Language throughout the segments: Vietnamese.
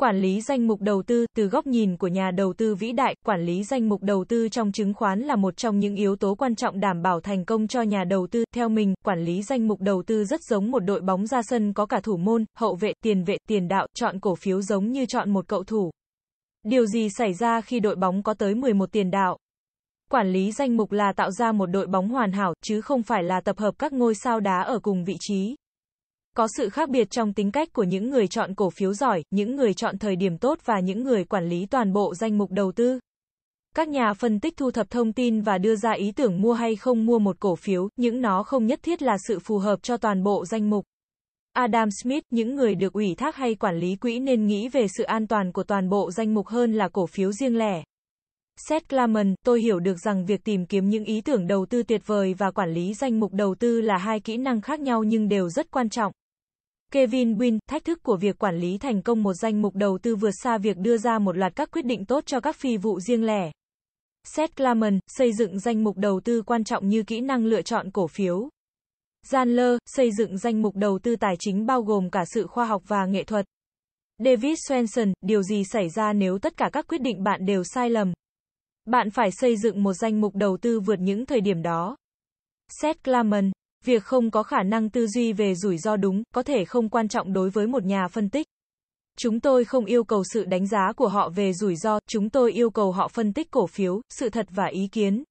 Quản lý danh mục đầu tư, từ góc nhìn của nhà đầu tư vĩ đại, quản lý danh mục đầu tư trong chứng khoán là một trong những yếu tố quan trọng đảm bảo thành công cho nhà đầu tư. Theo mình, quản lý danh mục đầu tư rất giống một đội bóng ra sân có cả thủ môn, hậu vệ, tiền vệ, tiền đạo, chọn cổ phiếu giống như chọn một cậu thủ. Điều gì xảy ra khi đội bóng có tới 11 tiền đạo? Quản lý danh mục là tạo ra một đội bóng hoàn hảo, chứ không phải là tập hợp các ngôi sao đá ở cùng vị trí. Có sự khác biệt trong tính cách của những người chọn cổ phiếu giỏi, những người chọn thời điểm tốt và những người quản lý toàn bộ danh mục đầu tư. Các nhà phân tích thu thập thông tin và đưa ra ý tưởng mua hay không mua một cổ phiếu, những nó không nhất thiết là sự phù hợp cho toàn bộ danh mục. Adam Smith, những người được ủy thác hay quản lý quỹ nên nghĩ về sự an toàn của toàn bộ danh mục hơn là cổ phiếu riêng lẻ. Seth Klarman, tôi hiểu được rằng việc tìm kiếm những ý tưởng đầu tư tuyệt vời và quản lý danh mục đầu tư là hai kỹ năng khác nhau nhưng đều rất quan trọng. Kevin Wynn, thách thức của việc quản lý thành công một danh mục đầu tư vượt xa việc đưa ra một loạt các quyết định tốt cho các phi vụ riêng lẻ. Seth Klarman, xây dựng danh mục đầu tư quan trọng như kỹ năng lựa chọn cổ phiếu. Zanler, xây dựng danh mục đầu tư tài chính bao gồm cả sự khoa học và nghệ thuật. David Swenson, điều gì xảy ra nếu tất cả các quyết định bạn đều sai lầm? Bạn phải xây dựng một danh mục đầu tư vượt những thời điểm đó. Seth Klarman Việc không có khả năng tư duy về rủi ro đúng có thể không quan trọng đối với một nhà phân tích. Chúng tôi không yêu cầu sự đánh giá của họ về rủi ro, chúng tôi yêu cầu họ phân tích cổ phiếu, sự thật và ý kiến.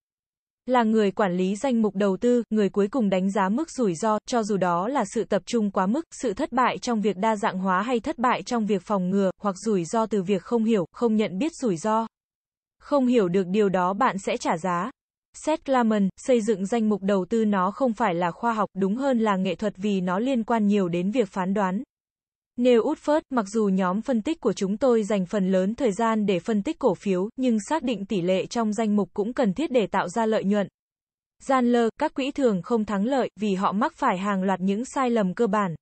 Là người quản lý danh mục đầu tư, người cuối cùng đánh giá mức rủi ro, cho dù đó là sự tập trung quá mức, sự thất bại trong việc đa dạng hóa hay thất bại trong việc phòng ngừa, hoặc rủi ro từ việc không hiểu, không nhận biết rủi ro. Không hiểu được điều đó bạn sẽ trả giá, Seth Laman, xây dựng danh mục đầu tư nó không phải là khoa học, đúng hơn là nghệ thuật vì nó liên quan nhiều đến việc phán đoán. Neil Utford, mặc dù nhóm phân tích của chúng tôi dành phần lớn thời gian để phân tích cổ phiếu, nhưng xác định tỷ lệ trong danh mục cũng cần thiết để tạo ra lợi nhuận. Gian lơ, các quỹ thường không thắng lợi, vì họ mắc phải hàng loạt những sai lầm cơ bản.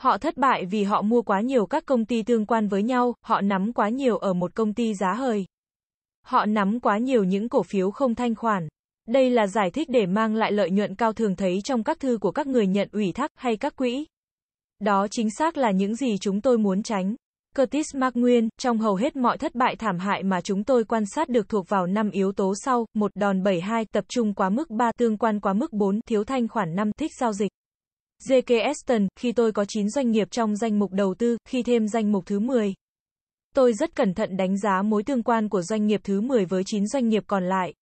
Họ thất bại vì họ mua quá nhiều các công ty tương quan với nhau, họ nắm quá nhiều ở một công ty giá hời. Họ nắm quá nhiều những cổ phiếu không thanh khoản. Đây là giải thích để mang lại lợi nhuận cao thường thấy trong các thư của các người nhận ủy thác hay các quỹ. Đó chính xác là những gì chúng tôi muốn tránh. Curtis Mark Nguyên, trong hầu hết mọi thất bại thảm hại mà chúng tôi quan sát được thuộc vào 5 yếu tố sau, một đòn 72 tập trung quá mức 3 tương quan quá mức 4 thiếu thanh khoản 5 thích giao dịch. J.K. Aston, khi tôi có 9 doanh nghiệp trong danh mục đầu tư, khi thêm danh mục thứ 10. Tôi rất cẩn thận đánh giá mối tương quan của doanh nghiệp thứ 10 với 9 doanh nghiệp còn lại.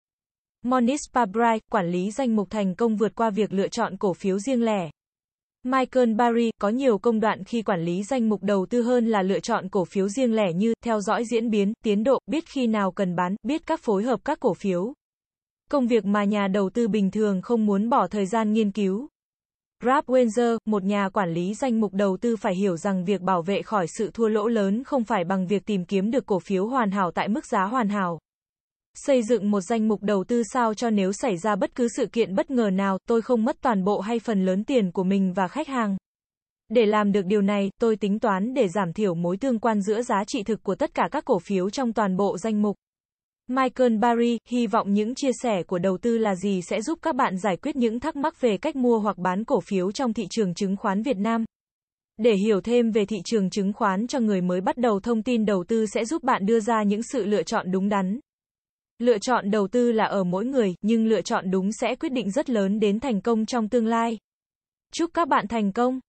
Monis Pabrai, quản lý danh mục thành công vượt qua việc lựa chọn cổ phiếu riêng lẻ. Michael Barry có nhiều công đoạn khi quản lý danh mục đầu tư hơn là lựa chọn cổ phiếu riêng lẻ như theo dõi diễn biến, tiến độ, biết khi nào cần bán, biết các phối hợp các cổ phiếu. Công việc mà nhà đầu tư bình thường không muốn bỏ thời gian nghiên cứu. Rap Wenzer, một nhà quản lý danh mục đầu tư phải hiểu rằng việc bảo vệ khỏi sự thua lỗ lớn không phải bằng việc tìm kiếm được cổ phiếu hoàn hảo tại mức giá hoàn hảo xây dựng một danh mục đầu tư sao cho nếu xảy ra bất cứ sự kiện bất ngờ nào, tôi không mất toàn bộ hay phần lớn tiền của mình và khách hàng. Để làm được điều này, tôi tính toán để giảm thiểu mối tương quan giữa giá trị thực của tất cả các cổ phiếu trong toàn bộ danh mục. Michael Barry, hy vọng những chia sẻ của đầu tư là gì sẽ giúp các bạn giải quyết những thắc mắc về cách mua hoặc bán cổ phiếu trong thị trường chứng khoán Việt Nam. Để hiểu thêm về thị trường chứng khoán cho người mới bắt đầu thông tin đầu tư sẽ giúp bạn đưa ra những sự lựa chọn đúng đắn. Lựa chọn đầu tư là ở mỗi người, nhưng lựa chọn đúng sẽ quyết định rất lớn đến thành công trong tương lai. Chúc các bạn thành công!